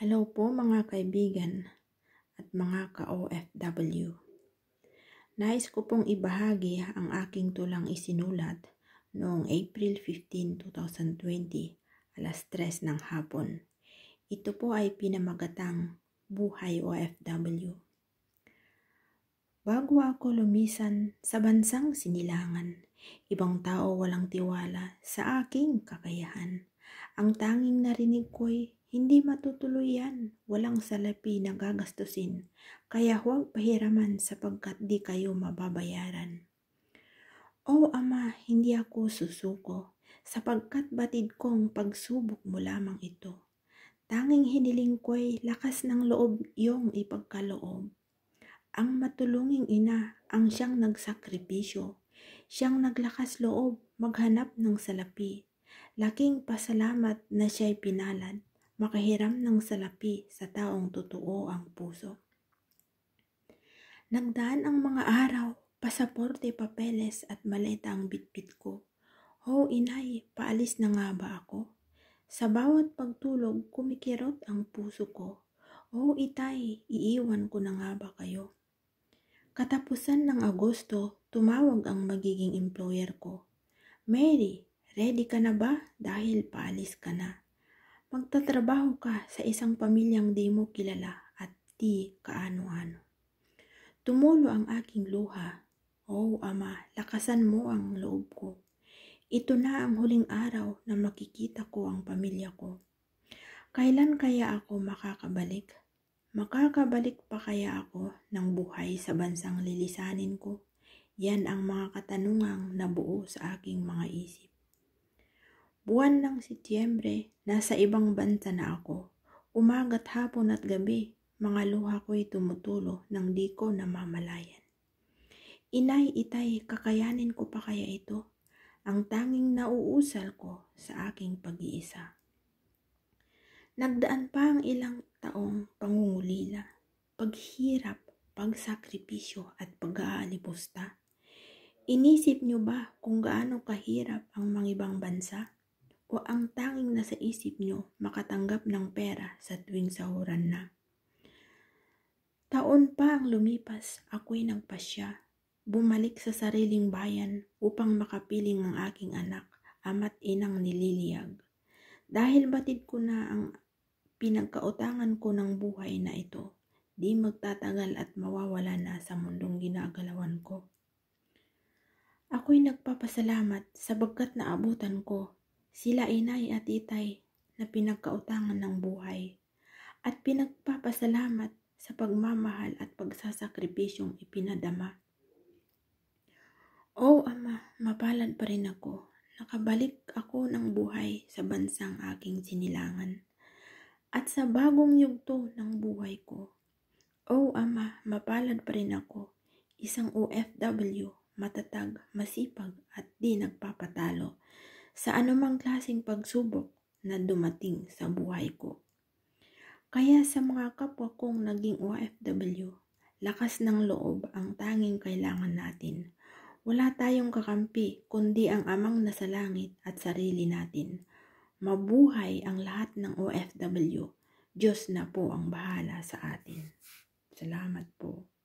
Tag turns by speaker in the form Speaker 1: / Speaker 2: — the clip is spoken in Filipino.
Speaker 1: Hello po mga kaibigan at mga ka-OFW. Nais ko pong ibahagi ang aking tulang isinulat noong April 15, 2020, alas 3 ng hapon. Ito po ay pinamagatang Buhay OFW. Bago ako lumisan sa bansang sinilangan, ibang tao walang tiwala sa aking kakayahan ang tanging narinig ko'y, hindi matutuloy yan, walang salapi na gagastusin, kaya huwag pahiraman sapagkat di kayo mababayaran. O Ama, hindi ako susuko, sapagkat batid kong pagsubok mo lamang ito. Tanging hiniling ko'y lakas ng loob iyong ipagkaloob. Ang matulunging ina ang siyang nagsakripisyo, siyang naglakas loob maghanap ng salapi Laking pasalamat na siya'y pinalad, makahiram ng salapi sa taong totoo ang puso. Nagdaan ang mga araw, pasaporte, papeles at maleta ang bitbit ko. Ho inay, paalis na nga ba ako? Sa bawat pagtulog, kumikirot ang puso ko. O itay, iiwan ko na nga ba kayo? Katapusan ng Agosto, tumawag ang magiging employer ko. Mary, Ready ka na ba? Dahil paalis ka na. Magtatrabaho ka sa isang pamilyang di mo kilala at di kaano-ano. Tumulo ang aking luha. O oh, Ama, lakasan mo ang loob ko. Ito na ang huling araw na makikita ko ang pamilya ko. Kailan kaya ako makakabalik? Makakabalik pa kaya ako ng buhay sa bansang lilisanin ko? Yan ang mga katanungang nabuo sa aking mga isip. Buwan ng Setyembre, nasa ibang banta na ako. Umagat hapon at gabi, mga luha ko'y tumutulo nang di ko namamalayan. Inay itay, kakayanin ko pa kaya ito? Ang tanging nauusal ko sa aking pag-iisa. Nagdaan pa ang ilang taong pangungulila, paghirap, pagsakripisyo at pag-aalipusta. Inisip nyo ba kung gaano kahirap ang mga ibang bansa? o ang tanging nasa isip nyo makatanggap ng pera sa tuwing sahuran na. Taon pa ang lumipas, ako'y nagpasya. Bumalik sa sariling bayan upang makapiling ang aking anak, ama't inang nililiyag. Dahil batid ko na ang pinagkautangan ko ng buhay na ito, di magtatagal at mawawala na sa mundong ginagalawan ko. Ako'y nagpapasalamat sabagkat naabutan ko sila inay at itay na pinagkautangan ng buhay at pinagpapasalamat sa pagmamahal at pagsasakripisyong ipinadama. O Ama, mapalad pa rin ako. Nakabalik ako ng buhay sa bansang aking sinilangan at sa bagong yugto ng buhay ko. O Ama, mapalad pa rin ako. Isang OFW, matatag, masipag at di nagpapatalo sa anumang klaseng pagsubok na dumating sa buhay ko. Kaya sa mga kapwa kong naging OFW, lakas ng loob ang tanging kailangan natin. Wala tayong kakampi kundi ang amang nasa langit at sarili natin. Mabuhay ang lahat ng OFW. Diyos na po ang bahala sa atin. Salamat po.